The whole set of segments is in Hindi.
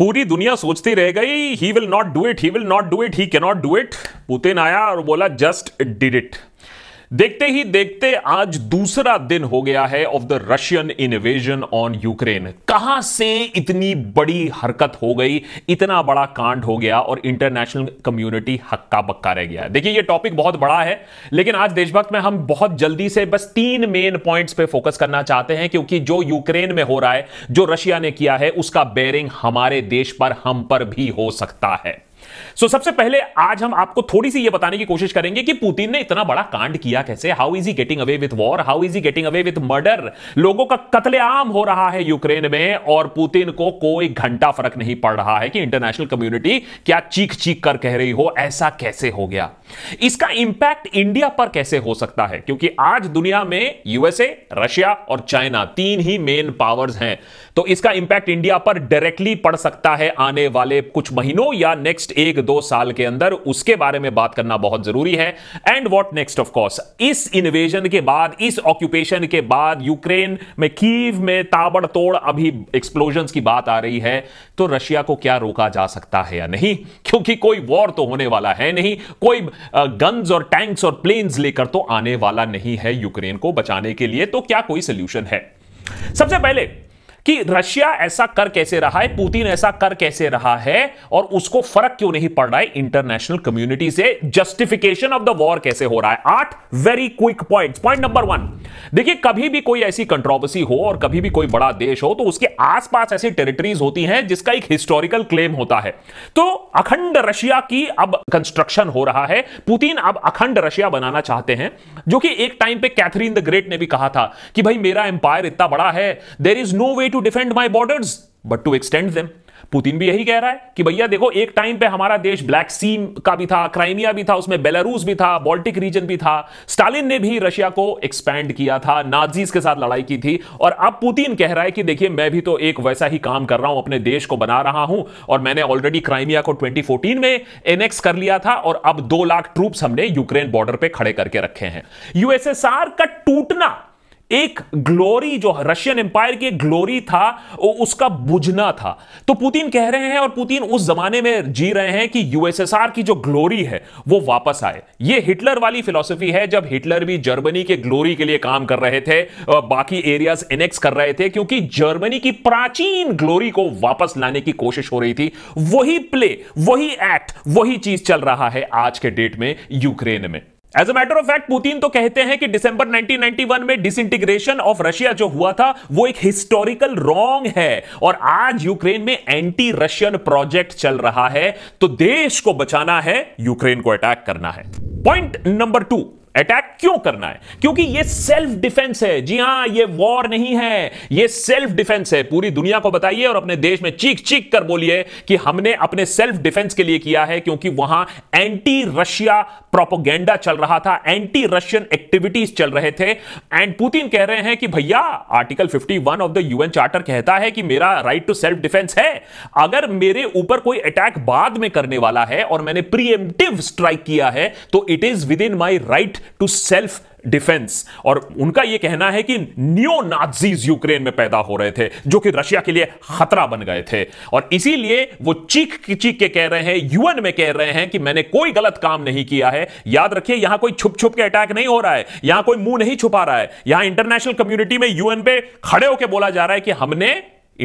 पूरी दुनिया सोचती रह गई he will not do it he will not do it he cannot do it Putin आया और बोला जस्ट डिड इट देखते ही देखते आज दूसरा दिन हो गया है of the Russian invasion on Ukraine कहां से इतनी बड़ी हरकत हो गई इतना बड़ा कांड हो गया और इंटरनेशनल कम्युनिटी हक्का बक्का रह गया देखिए ये टॉपिक बहुत बड़ा है लेकिन आज देशभक्त में हम बहुत जल्दी से बस तीन मेन पॉइंट्स पे फोकस करना चाहते हैं क्योंकि जो यूक्रेन में हो रहा है जो रशिया ने किया है उसका बेरिंग हमारे देश पर हम पर भी हो सकता है सो so, सबसे पहले आज हम आपको थोड़ी सी ये बताने की कोशिश करेंगे कि पुतिन ने इतना बड़ा कांड किया कैसे how is he getting away with war how is he getting away with murder लोगों का कत्लेआम हो रहा है यूक्रेन में और पुतिन को कोई घंटा फर्क नहीं पड़ रहा है कि इंटरनेशनल कम्युनिटी क्या चीख चीख कर कह रही हो ऐसा कैसे हो गया इसका इंपैक्ट इंडिया पर कैसे हो सकता है क्योंकि आज दुनिया में यूएसए रशिया और चाइना तीन ही मेन पावर्स हैं तो इसका इंपैक्ट इंडिया पर डायरेक्टली पड़ सकता है आने वाले कुछ महीनों या नेक्स्ट एक दो साल के अंदर उसके बारे में बात करना बहुत जरूरी है एंड वॉट नेक्स्ट ऑफ इस इन्वेजन के बाद इस ऑक्यूपेशन के बाद यूक्रेन में कीव में ताबड़तोड़ अभी एक्सप्लोजन की बात आ रही है तो रशिया को क्या रोका जा सकता है या नहीं क्योंकि कोई वॉर तो होने वाला है नहीं कोई गन्स और टैंक्स और प्लेन्स लेकर तो आने वाला नहीं है यूक्रेन को बचाने के लिए तो क्या कोई सोल्यूशन है सबसे पहले कि रशिया ऐसा कर कैसे रहा है पुतिन ऐसा कर कैसे रहा है और उसको फर्क क्यों नहीं पड़ रहा है इंटरनेशनल कम्युनिटी से जस्टिफिकेशन ऑफ द वॉर कैसे हो रहा है आठ very quick point point number one देखिए कभी भी कोई ऐसी कंट्रोवर्सी हो और कभी भी कोई बड़ा देश हो तो उसके आसपास ऐसी टेरिटरीज होती हैं जिसका एक हिस्टोरिकल क्लेम होता है तो अखंड रशिया की अब कंस्ट्रक्शन हो रहा है पुतिन अब अखंड रशिया बनाना चाहते हैं जो कि एक टाइम पे कैथरीन द ग्रेट ने भी कहा था कि भाई मेरा एम्पायर इतना बड़ा है there is no way to to defend my border but to extend them Putin भी यही कह रहा है कि भैया देखो एक टाइम पे हमारा देश ब्लैक सी का भी था क्राइमिया भी था उसमें बेलारूस भी था बाल्टिक रीजन भी था स्टालिन ने भी रशिया को एक्सपैंड किया था नाजीज के साथ लड़ाई की थी और अब पुतिन कह रहा है कि देखिए मैं भी तो एक वैसा ही काम कर रहा हूं अपने देश को बना रहा हूं और मैंने ऑलरेडी क्राइमिया को ट्वेंटी में एनेक्स कर लिया था और अब दो लाख ट्रूप्स हमने यूक्रेन बॉर्डर पर खड़े करके रखे हैं यूएसएसआर का टूटना एक ग्लोरी जो रशियन एम्पायर की ग्लोरी था उसका बुझना था तो पुतिन कह रहे हैं और पुतिन उस जमाने में जी रहे हैं कि यूएसएसआर की जो ग्लोरी है वो वापस आए ये हिटलर वाली फिलॉसफी है जब हिटलर भी जर्मनी के ग्लोरी के लिए काम कर रहे थे बाकी एरियाज एनेक्स कर रहे थे क्योंकि जर्मनी की प्राचीन ग्लोरी को वापस लाने की कोशिश हो रही थी वही प्ले वही एक्ट वही चीज चल रहा है आज के डेट में यूक्रेन में as a matter of fact Putin तो कहते हैं कि दिसंबर 1991 में डिसइंटीग्रेशन ऑफ रशिया जो हुआ था वो एक हिस्टोरिकल रॉन्ग है और आज यूक्रेन में एंटी रशियन प्रोजेक्ट चल रहा है तो देश को बचाना है यूक्रेन को अटैक करना है पॉइंट नंबर टू अटैक क्यों करना है क्योंकि ये सेल्फ डिफेंस है जी हां ये वॉर नहीं है ये सेल्फ डिफेंस है पूरी दुनिया को बताइए और अपने देश में चीख चीख कर बोलिए कि हमने अपने सेल्फ डिफेंस के लिए किया है क्योंकि वहां एंटी रशिया प्रोपोगेंडा चल रहा था एंटी रशियन एक्टिविटीज चल रहे थे एंड पुतिन कह रहे हैं कि भैया article 51 of the UN charter कहता है कि मेरा राइट टू सेल्फ डिफेंस है अगर मेरे ऊपर कोई अटैक बाद में करने वाला है और मैंने प्रीएम्प्टिव स्ट्राइक किया है तो it is within my right to self defence और उनका यह कहना है कि न्यो नाजीज यूक्रेन में पैदा हो रहे थे जो कि रशिया के लिए खतरा बन गए थे और इसीलिए वो चीख चीख के कह रहे हैं यूएन में कह रहे हैं कि मैंने कोई गलत काम नहीं किया है याद रखिए यहां कोई छुप छुप के अटैक नहीं हो रहा है यहां कोई मुंह नहीं छुपा रहा है यहां इंटरनेशनल कम्युनिटी में यूएन पे खड़े होकर बोला जा रहा है कि हमने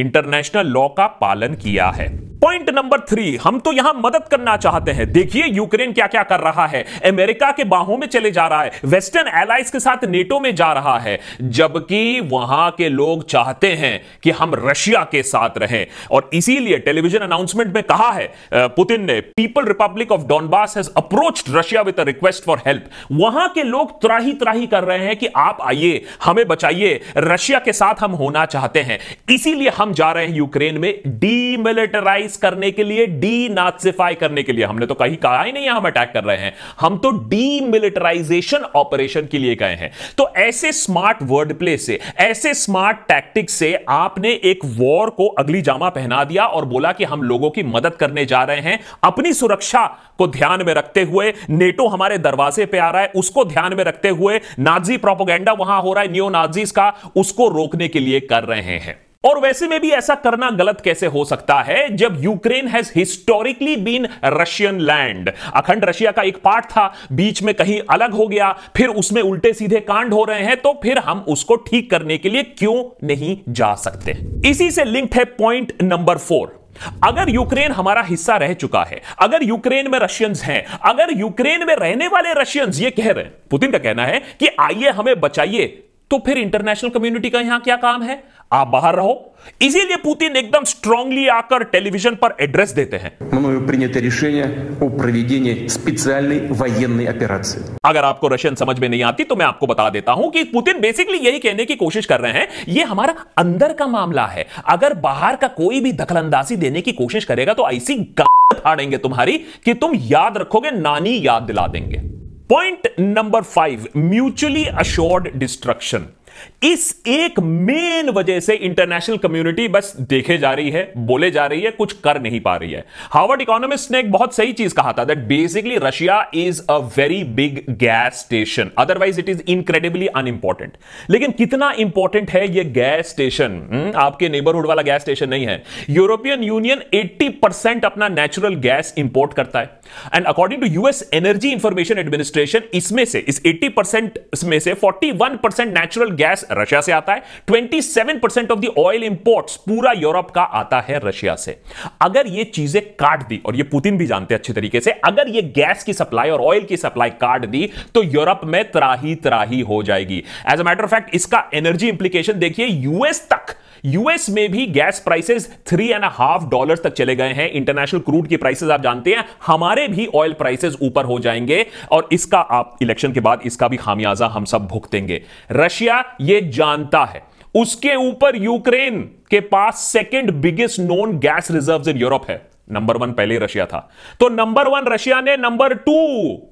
इंटरनेशनल लॉ का पालन किया है पॉइंट नंबर थ्री हम तो यहां मदद करना चाहते हैं देखिए यूक्रेन क्या क्या कर रहा है अमेरिका के बाहों में चले जा रहा है वेस्टर्न एलाइज के साथ नेटो में जा रहा है जबकि वहां के लोग चाहते हैं कि हम रशिया के साथ रहें और इसीलिए टेलीविजन अनाउंसमेंट में कहा है पुतिन ने people republic of Donbas has approach Russia with request for help वहां के लोग त्राही त्राही कर रहे हैं कि आप आइए हमें बचाइए रशिया के साथ हम होना चाहते हैं इसीलिए हम जा रहे हैं यूक्रेन में डीमिलिटराइज डिस्क्रिमिनाइज करने के लिए डी नाथसिफाई करने के लिए हमने तो कहीं कहा ही नहीं हम अटैक कर रहे हैं हम तो डीमिलिटराइजेशन ऑपरेशन के लिए गए हैं तो ऐसे स्मार्ट वर्ड प्ले से ऐसे स्मार्ट टैक्टिक से आपने एक वॉर को अगली जामा पहना दिया और बोला कि हम लोगों की मदद करने जा रहे हैं अपनी सुरक्षा को ध्यान में रखते हुए नेटो हमारे दरवाजे पे आ रहा है उसको ध्यान में रखते हुए नाजी प्रोपोगेंडा वहां हो रहा है न्यू नाजीज का उसको रोकने के लिए कर रहे हैं और वैसे में भी ऐसा करना गलत कैसे हो सकता है जब Ukraine has historically been Russian land अखंड रशिया का एक पार्ट था बीच में कहीं अलग हो गया फिर उसमें उल्टे सीधे कांड हो रहे हैं तो फिर हम उसको ठीक करने के लिए क्यों नहीं जा सकते इसी से लिंक्ड है पॉइंट नंबर फोर अगर यूक्रेन हमारा हिस्सा रह चुका है अगर यूक्रेन में रशियंस हैं अगर यूक्रेन में रहने वाले रशियंस ये कह रहे हैं पुतिन का कहना है कि आइए हमें बचाइए तो फिर इंटरनेशनल कम्युनिटी का यहां क्या काम है आप बाहर रहो इसीलिए पुतिन एकदम स्ट्रांगली आकर टेलीविजन पर एड्रेस देते हैं अगर आपको रशियन समझ में नहीं आती तो मैं आपको बता देता हूं कि पुतिन बेसिकली यही कहने की कोशिश कर रहे हैं यह हमारा अंदर का मामला है अगर बाहर का कोई भी दखलंदाजी देने की कोशिश करेगा तो ऐसी फाड़ेंगे तुम्हारी कि तुम याद रखोगे नानी याद दिला देंगे Point number five mutually assured destruction. इस एक मेन वजह से इंटरनेशनल कम्युनिटी बस देखे जा रही है बोले जा रही है कुछ कर नहीं पा रही है हार्वर्ड इकोनॉमिस्ट ने एक बहुत सही चीज कहा था that basically Russia is a very big gas station otherwise it is incredibly unimportant लेकिन कितना इंपॉर्टेंट है यह गैस स्टेशन आपके नेबरहुड वाला गैस स्टेशन नहीं है यूरोपियन यूनियन एट्टी अपना नेचुरल गैस इंपोर्ट करता है and according to US energy information administration इसमें से इस 80 में से 41 नेचुरल गैस गैस रशिया से आता है twenty seven percent of the oil पूरा यूरोप का आता है रशिया से अगर ये चीजें काट दी और ये पुतिन भी जानते अच्छे तरीके से अगर ये गैस की सप्लाई और ऑयल की सप्लाई काट दी तो यूरोप में त्राही त्राही हो जाएगी as a matter of fact इसका एनर्जी इंप्लीकेशन देखिए यूएस तक यूएस में भी gas prices three and half dollar तक चले गए हैं इंटरनेशनल क्रूड की प्राइसेस आप जानते हैं हमारे भी ऑयल प्राइसेस ऊपर हो जाएंगे और इसका आप इलेक्शन के बाद इसका भी खामियाजा हम सब भुगतेंगे रशिया ये जानता है उसके ऊपर यूक्रेन के पास second biggest known gas reserve in Europe है नंबर वन पहले रशिया था तो नंबर वन रशिया ने नंबर टू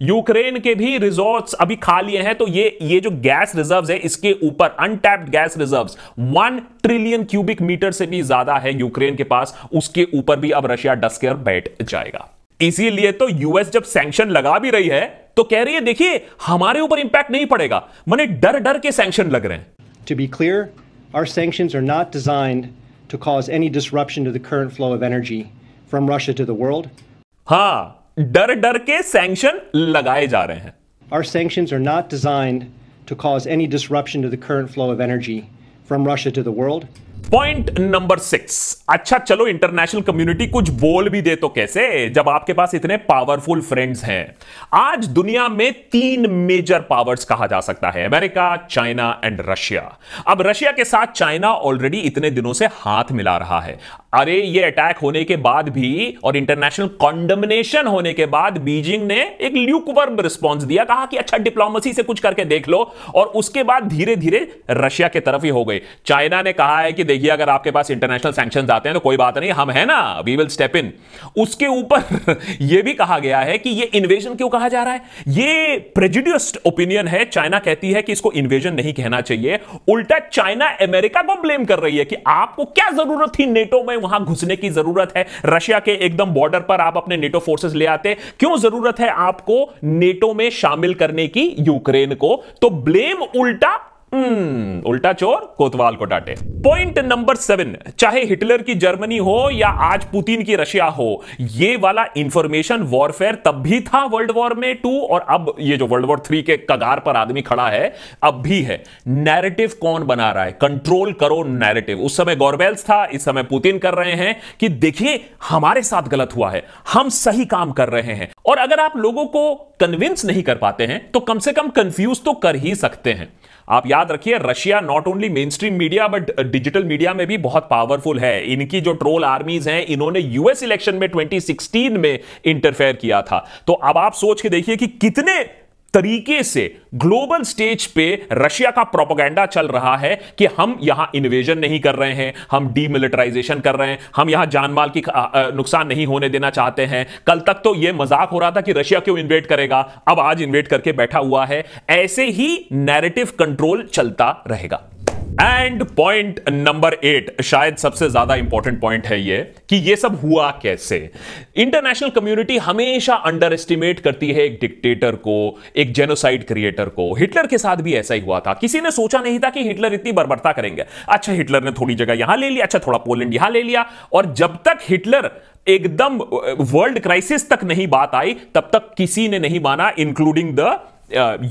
यूक्रेन के भी रिजॉर्ट अभी खा लिए हैं तो ये ये जो गैस रिजर्व्स है इसके ऊपर untapped gas reserves one trillion cubic metre से भी ज्यादा है यूक्रेन के पास उसके ऊपर भी अब रशिया डस्कर बैठ जाएगा इसीलिए तो यूएस जब सैंक्शन लगा भी रही है तो कह रही है देखिए हमारे ऊपर इंपैक्ट नहीं पड़ेगा मैंने डर डर के सैंक्शन लग रहे हैं to be clear are sanctions are not designed to cause any disruption to the current flow of energy from Russia to the world हाँ, डर डर के सैंक्शन लगाए जा रहे हैं. Are sanctions are not designed to cause any disruption to the current flow of energy from Russia to the world point number six अच्छा चलो इंटरनेशनल कम्युनिटी कुछ बोल भी दे तो कैसे जब आपके पास इतने पावरफुल फ्रेंड्स हैं आज दुनिया में तीन मेजर पावर्स कहा जा सकता है अमेरिका चाइना एंड रशिया अब रशिया के साथ चाइना ऑलरेडी इतने दिनों से हाथ मिला रहा है अरे ये अटैक होने के बाद भी और इंटरनेशनल कॉन्डमनेशन होने के बाद बीजिंग ने एक ल्यूकवर्म रिस्पॉन्स दिया कहा कि अच्छा डिप्लोमेसी से कुछ करके देख लो और उसके बाद धीरे धीरे रशिया के तरफ ही हो गई चाइना ने कहा है कि देखिए अगर आपके पास इंटरनेशनल सैंक्शन आते हैं तो कोई बात नहीं हम है ना वी विल स्टेप इन उसके ऊपर यह भी कहा गया है कि यह इन्वेजन क्यों कहा जा रहा है यह प्रेजिडियस्ड ओपिनियन है चाइना कहती है कि इसको इन्वेजन नहीं कहना चाहिए उल्टा चाइना अमेरिका को ब्लेम कर रही है कि आपको क्या जरूरत थी नेटो में वहां घुसने की जरूरत है रशिया के एकदम बॉर्डर पर आप अपने नेटो फोर्सेस ले आते क्यों जरूरत है आपको नेटो में शामिल करने की यूक्रेन को तो ब्लेम उल्टा हम्म, उल्टा चोर कोतवाल को डांटे पॉइंट नंबर सेवन चाहे हिटलर की जर्मनी हो या आज पुतिन की रशिया हो ये वाला इंफॉर्मेशन वॉरफेयर तब भी था वर्ल्ड वॉर में टू और अब ये जो वर्ल्ड वॉर थ्री के कगार पर आदमी खड़ा है अब भी है नैरेटिव कौन बना रहा है कंट्रोल करो नैरेटिव उस समय गोरबेल्स था इस समय पुतिन कर रहे हैं कि देखिए हमारे साथ गलत हुआ है हम सही काम कर रहे हैं और अगर आप लोगों को कन्विंस नहीं कर पाते हैं तो कम से कम कंफ्यूज तो कर ही सकते हैं आप याद याद रखिए Russia not only mainstream media but digital media में भी बहुत पावरफुल है इनकी जो ट्रोल आर्मीज हैं इन्होंने यूएस इलेक्शन में 2016 में इंटरफेयर किया था तो अब आप सोच के देखिए कि कितने तरीके से ग्लोबल स्टेज पे रशिया का प्रोपोगंडा चल रहा है कि हम यहां इन्वेजन नहीं कर रहे हैं हम डीमिलिटराइजेशन कर रहे हैं हम यहां जानमाल की नुकसान नहीं होने देना चाहते हैं कल तक तो यह मजाक हो रहा था कि रशिया क्यों इन्वेट करेगा अब आज इन्वेट करके बैठा हुआ है ऐसे ही नैरेटिव कंट्रोल चलता रहेगा एंड पॉइंट नंबर एट शायद सबसे ज्यादा इंपॉर्टेंट पॉइंट है ये कि ये सब हुआ कैसे इंटरनेशनल कम्युनिटी हमेशा अंडर एस्टिमेट करती है एक डिक्टेटर को एक जेनोसाइड क्रिएटर को हिटलर के साथ भी ऐसा ही हुआ था किसी ने सोचा नहीं था कि हिटलर इतनी बर्बरता करेंगे अच्छा हिटलर ने थोड़ी जगह यहां ले लिया अच्छा थोड़ा पोलैंड यहां ले लिया और जब तक हिटलर एकदम वर्ल्ड क्राइसिस तक नहीं बात आई तब तक किसी ने नहीं माना इंक्लूडिंग द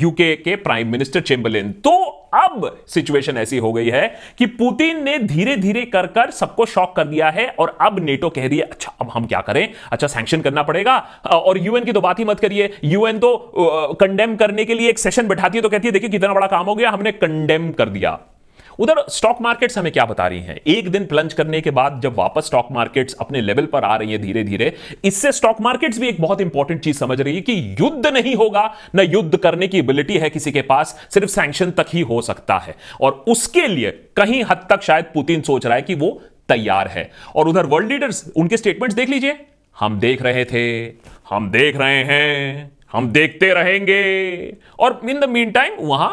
यूके के प्राइम मिनिस्टर चेम्बलिन तो अब सिचुएशन ऐसी हो गई है कि पुतिन ने धीरे धीरे कर कर सबको शॉक कर दिया है और अब नेटो कह रही है अच्छा अब हम क्या करें अच्छा सैंक्शन करना पड़ेगा और यूएन की तो बात ही मत करिए यूएन तो कंडेम करने के लिए एक सेशन बैठाती है तो कहती है देखिए कितना बड़ा काम हो गया हमने कंडेम कर दिया उधर स्टॉक मार्केट्स हमें क्या बता रही हैं एक दिन प्लंज करने के बाद जब वापस स्टॉक मार्केट्स अपने लेवल पर आ रही है धीरे धीरे इससे स्टॉक मार्केट्स भी एक बहुत इंपॉर्टेंट चीज समझ रही है कि युद्ध नहीं होगा ना युद्ध करने की एबिलिटी है किसी के पास सिर्फ सैंक्शन तक ही हो सकता है और उसके लिए कहीं हद तक शायद पुतिन सोच रहा है कि वो तैयार है और उधर वर्ल्ड लीडर्स उनके स्टेटमेंट्स देख लीजिए हम देख रहे थे हम देख रहे हैं हम देखते रहेंगे और इन द मीन टाइम वहां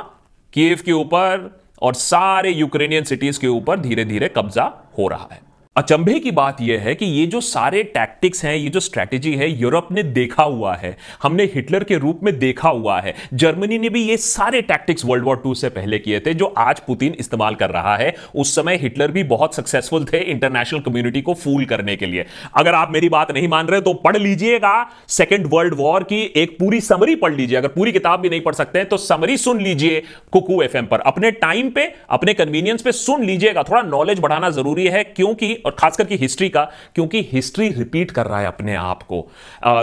केव के ऊपर और सारे यूक्रेनियन सिटीज के ऊपर धीरे धीरे कब्जा हो रहा है अचंभे की बात यह है कि ये जो सारे टैक्टिक्स हैं ये जो स्ट्रैटेजी है यूरोप ने देखा हुआ है हमने हिटलर के रूप में देखा हुआ है जर्मनी ने भी ये सारे टैक्टिक्स वर्ल्ड वॉर टू से पहले किए थे जो आज पुतिन इस्तेमाल कर रहा है उस समय हिटलर भी बहुत सक्सेसफुल थे इंटरनेशनल कम्युनिटी को फूल करने के लिए अगर आप मेरी बात नहीं मान रहे तो पढ़ लीजिएगा सेकेंड वर्ल्ड वॉर की एक पूरी समरी पढ़ लीजिए अगर पूरी किताब भी नहीं पढ़ सकते हैं तो समरी सुन लीजिए कुकू एफ पर अपने टाइम पे अपने कन्वीनियंस पे सुन लीजिएगा थोड़ा नॉलेज बढ़ाना जरूरी है क्योंकि और खास करके हिस्ट्री का क्योंकि हिस्ट्री रिपीट कर रहा है अपने आप को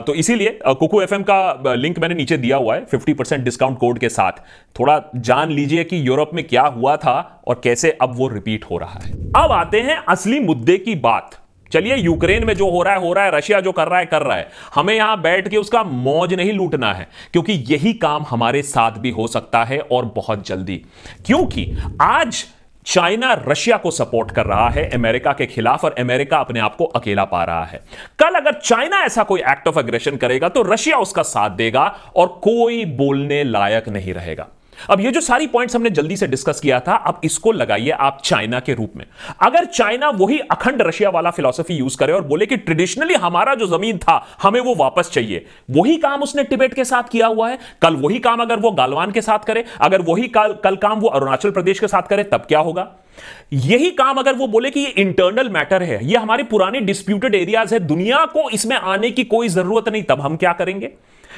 तो इसीलिए कुकू एफ का लिंक मैंने नीचे दिया हुआ है फिफ्टी डिस्काउंट कोड के साथ थोड़ा जान लीजिए कि यूरोप में क्या हुआ था और कैसे अब वो रिपीट हो रहा है अब आते हैं असली मुद्दे की बात चलिए यूक्रेन में जो हो रहा है हो रहा है रशिया जो कर रहा है कर रहा है हमें यहां बैठ के उसका मौज नहीं लूटना है क्योंकि यही काम हमारे साथ भी हो सकता है और बहुत जल्दी क्योंकि आज चाइना रशिया को सपोर्ट कर रहा है अमेरिका के खिलाफ और अमेरिका अपने आप को अकेला पा रहा है कल अगर चाइना ऐसा कोई एक्ट ऑफ एग्रेशन करेगा तो रशिया उसका साथ देगा और कोई बोलने लायक नहीं रहेगा अब ये जो सारी पॉइंट्स हमने जल्दी से डिस्कस किया था अब इसको लगाइए आप चाइना के रूप में अगर चाइना वही अखंड रशिया वाला फिलोसफी यूज करे और बोले कि ट्रेडिशनली हमारा जो जमीन था हमें वो वापस चाहिए वही काम उसने टिबेट के साथ किया हुआ है कल वही काम अगर वो गालवान के साथ करे अगर वही कल, कल काम वो अरुणाचल प्रदेश के साथ करे तब क्या होगा यही काम अगर वो बोले कि ये इंटरनल मैटर है ये हमारे पुराने डिस्प्यूटेड एरियाज है दुनिया को इसमें आने की कोई जरूरत नहीं तब हम क्या करेंगे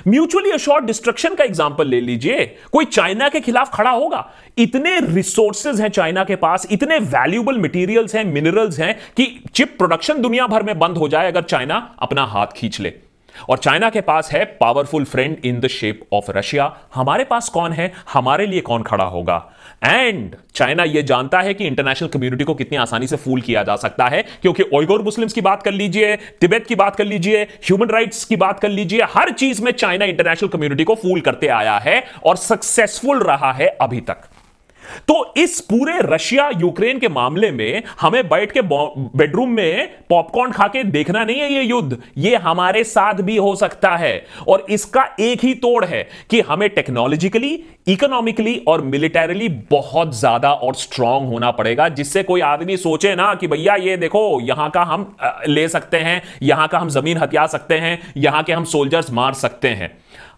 म्यूचुअली अश्योर्ड डिस्ट्रक्शन का एग्जाम्पल ले लीजिए कोई चाइना के खिलाफ खड़ा होगा इतने रिसोर्सेज हैं चाइना के पास इतने वैल्यूबल मटीरियल्स हैं मिनरल्स हैं कि चिप प्रोडक्शन दुनिया भर में बंद हो जाए अगर चाइना अपना हाथ खींच ले और चाइना के पास है powerful friend in the shape of Russia हमारे पास कौन है हमारे लिए कौन खड़ा होगा एंड चाइना यह जानता है कि इंटरनेशनल कम्युनिटी को कितनी आसानी से फूल किया जा सकता है क्योंकि ओइगोर मुस्लिम्स की बात कर लीजिए तिब्बत की बात कर लीजिए ह्यूमन राइट्स की बात कर लीजिए हर चीज में चाइना इंटरनेशनल कम्युनिटी को फूल करते आया है और सक्सेसफुल रहा है अभी तक तो इस पूरे रशिया यूक्रेन के मामले में हमें बैठ के बेडरूम में पॉपकॉर्न खा के देखना नहीं है ये युद्ध ये हमारे साथ भी हो सकता है और इसका एक ही तोड़ है कि हमें टेक्नोलॉजिकली इकोनॉमिकली और मिलिटरली बहुत ज्यादा और स्ट्रांग होना पड़ेगा जिससे कोई आदमी सोचे ना कि भैया ये देखो यहां का हम ले सकते हैं यहां का हम जमीन हथिया सकते हैं यहां के हम सोल्जर्स मार सकते हैं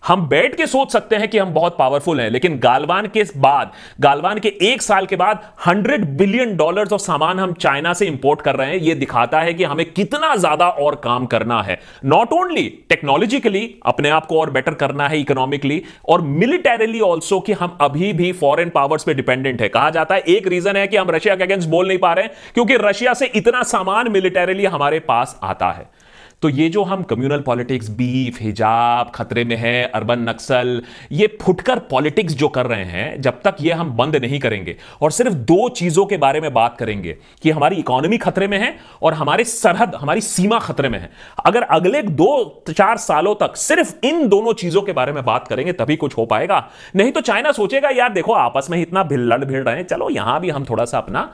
हम बैठ के सोच सकते हैं कि हम बहुत पावरफुल हैं लेकिन गालवान के बाद गालवान के एक साल के बाद हंड्रेड बिलियन डॉलर ऑफ सामान हम चाइना से इंपोर्ट कर रहे हैं यह दिखाता है कि हमें कितना ज्यादा और काम करना है नॉट ओनली टेक्नोलॉजिकली अपने आप को और बेटर करना है इकोनॉमिकली और मिलिटेरली ऑल्सो कि हम अभी भी फॉरेन पावर्स पर डिपेंडेंट है कहा जाता है एक रीजन है कि हम रशिया के अगेंस्ट बोल नहीं पा रहे हैं क्योंकि रशिया से इतना सामान मिलिटेरली हमारे पास आता है तो ये जो हम कम्युनल पॉलिटिक्स बीफ हिजाब खतरे में है अर्बन नक्सल ये फुटकर पॉलिटिक्स जो कर रहे हैं जब तक ये हम बंद नहीं करेंगे और सिर्फ दो चीज़ों के बारे में बात करेंगे कि हमारी इकोनॉमी खतरे में है और हमारे सरहद हमारी सीमा खतरे में है अगर अगले दो चार सालों तक सिर्फ इन दोनों चीज़ों के बारे में बात करेंगे तभी कुछ हो पाएगा नहीं तो चाइना सोचेगा यार देखो आपस में इतना लड़ भिड़ रहे हैं चलो यहां भी हम थोड़ा सा अपना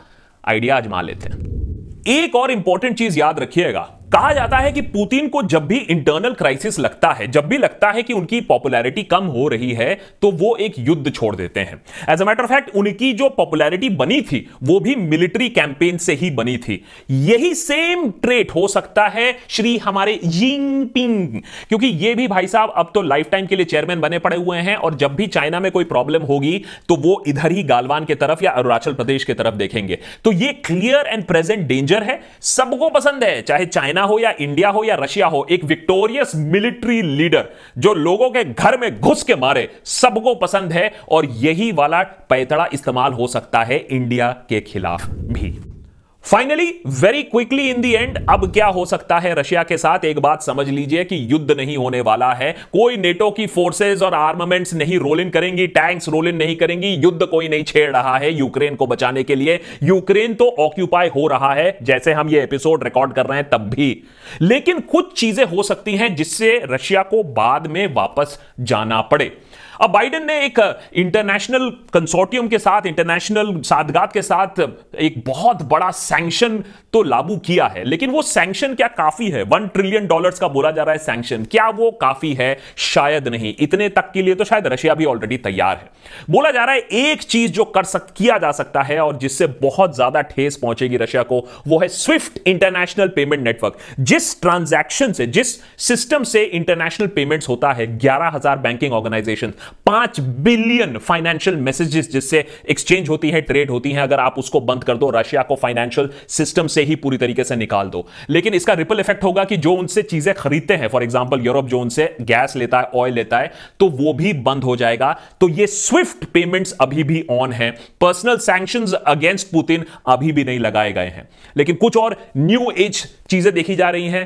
आइडिया आजमा लेते हैं एक और इंपॉर्टेंट चीज याद रखिएगा कहा जाता है कि पुतिन को जब भी इंटरनल क्राइसिस लगता है जब भी लगता है कि उनकी पॉपुलैरिटी कम हो रही है तो वो एक युद्ध छोड़ देते हैं as a matter of fact उनकी जो पॉपुलैरिटी बनी थी वो भी मिलिट्री कैंपेन से ही बनी थी यही सेम ट्रेट हो सकता है श्री हमारे यिंगपिंग क्योंकि ये भी भाई साहब अब तो लाइफ टाइम के लिए चेयरमैन बने पड़े हुए हैं और जब भी चाइना में कोई प्रॉब्लम होगी तो वो इधर ही गालवान के तरफ या अरुणाचल प्रदेश की तरफ देखेंगे तो ये क्लियर एंड प्रेजेंट डेंजर है सबको पसंद है चाहे चाइना हो या इंडिया हो या रशिया हो एक विक्टोरियस मिलिट्री लीडर जो लोगों के घर में घुस के मारे सबको पसंद है और यही वाला पैतड़ा इस्तेमाल हो सकता है इंडिया के खिलाफ भी finally very quickly in the end अब क्या हो सकता है रशिया के साथ एक बात समझ लीजिए कि युद्ध नहीं होने वाला है कोई नेटो की फोर्सेस और आर्मामेंट्स नहीं रोल इन करेंगी टैंक्स रोल इन नहीं करेंगी युद्ध कोई नहीं छेड़ रहा है यूक्रेन को बचाने के लिए यूक्रेन तो ऑक्यूपाई हो रहा है जैसे हम ये एपिसोड रिकॉर्ड कर रहे हैं तब भी लेकिन कुछ चीजें हो सकती हैं जिससे रशिया को बाद में वापस जाना पड़े अब बाइडेन ने एक इंटरनेशनल uh, कंसोर्टियम के साथ इंटरनेशनल सादगात के साथ uh, एक बहुत बड़ा सैंक्शन तो लागू किया है लेकिन वो सैंक्शन क्या काफी है वन ट्रिलियन डॉलर्स का बोला जा रहा है सैंक्शन क्या वो काफी है शायद नहीं इतने तक के लिए तो शायद रशिया भी ऑलरेडी तैयार है बोला जा रहा है एक चीज जो कर सक किया जा सकता है और जिससे बहुत ज्यादा ठेस पहुंचेगी रशिया को वो है स्विफ्ट इंटरनेशनल पेमेंट नेटवर्क जिस ट्रांजैक्शन से जिस सिस्टम से इंटरनेशनल पेमेंट्स होता है ग्यारह हजार बैंकिंग ऑर्गेनाइजेशन पांच बिलियन फाइनेंशियल मैसेजेस जिससे एक्सचेंज होती है ट्रेड होती है अगर आप उसको बंद कर दो रशिया को फाइनेंशियल सिस्टम से ही पूरी तरीके से निकाल दो लेकिन इसका रिपल इफेक्ट होगा कि जो उनसे चीजें खरीदते हैं फॉर एग्जाम्पल यूरोप जो उनसे गैस लेता है ऑयल लेता है तो वो भी बंद हो जाएगा तो ये स्विफ्ट पेमेंट्स अभी भी ऑन है पर्सनल सैंक्शन अगेंस्ट पुतिन अभी भी नहीं लगाए गए हैं लेकिन कुछ और न्यू एज चीजें देखी जा रही हैं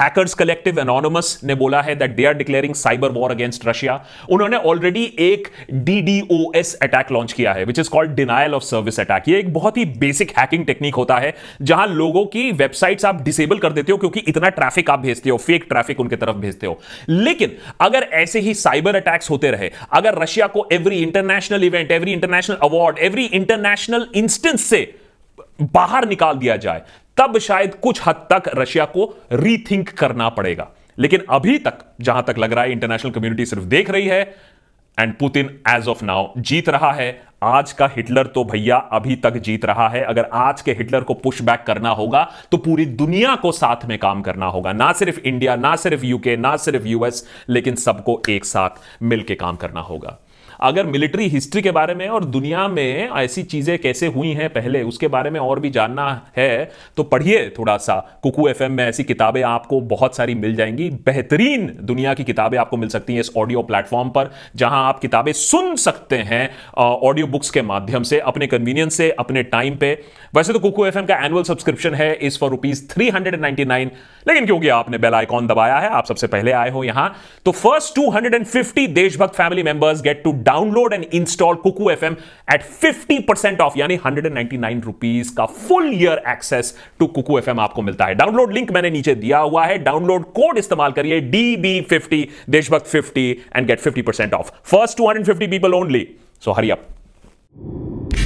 हैकर्स कलेक्टिव एनोनमस ने बोला है that they are declaring cyber war against Russia उन्होंने ऑलरेडी एक डीडीओएस अटैक लॉन्च किया है which is called denial of service attack ये एक बहुत ही बेसिक हैकिंग टेक्निक होता है जहां लोगों की वेबसाइट्स आप डिसेबल कर देते हो क्योंकि इतना ट्रैफिक आप भेजते हो फेक ट्रैफिक उनके तरफ भेजते हो लेकिन अगर ऐसे ही साइबर अटैक्स होते रहे अगर रशिया को every international event every international award every international instance से बाहर निकाल दिया जाए तब शायद कुछ हद तक रशिया को रीथिंक करना पड़ेगा लेकिन अभी तक जहां तक लग रहा है इंटरनेशनल कम्युनिटी सिर्फ देख रही है and Putin as of now जीत रहा है आज का हिटलर तो भैया अभी तक जीत रहा है अगर आज के हिटलर को पुश बैक करना होगा तो पूरी दुनिया को साथ में काम करना होगा ना सिर्फ इंडिया ना सिर्फ यूके ना सिर्फ यूएस लेकिन सबको एक साथ मिलकर काम करना होगा अगर मिलिट्री हिस्ट्री के बारे में और दुनिया में ऐसी चीज़ें कैसे हुई हैं पहले उसके बारे में और भी जानना है तो पढ़िए थोड़ा सा कुकू एफ में ऐसी किताबें आपको बहुत सारी मिल जाएंगी बेहतरीन दुनिया की किताबें आपको मिल सकती हैं इस ऑडियो प्लेटफॉर्म पर जहां आप किताबें सुन सकते हैं ऑडियो बुक्स के माध्यम से अपने कन्वीनियंस से अपने टाइम पे वैसे तो कुकू एफ का एनुअल सब्सक्रिप्शन है इस फॉर रुपीज थ्री लेकिन क्योंकि आपने बेल आइकॉन दबाया है आप सबसे पहले आए हो यहां तो फर्स्ट फिफ्टी देशभक्त family members get to download and install Kuku F M at fifty percent off यानी हंड्रेड एंड नाइन रुपीज का full year access to Kuku F M आपको मिलता है डाउनलोड लिंक मैंने नीचे दिया हुआ है डाउनलोड कोड इस्तेमाल करिए डी बी फिफ्टी देशभक्त fifty and get fifty percent off first two hundred fifty people only so hurry up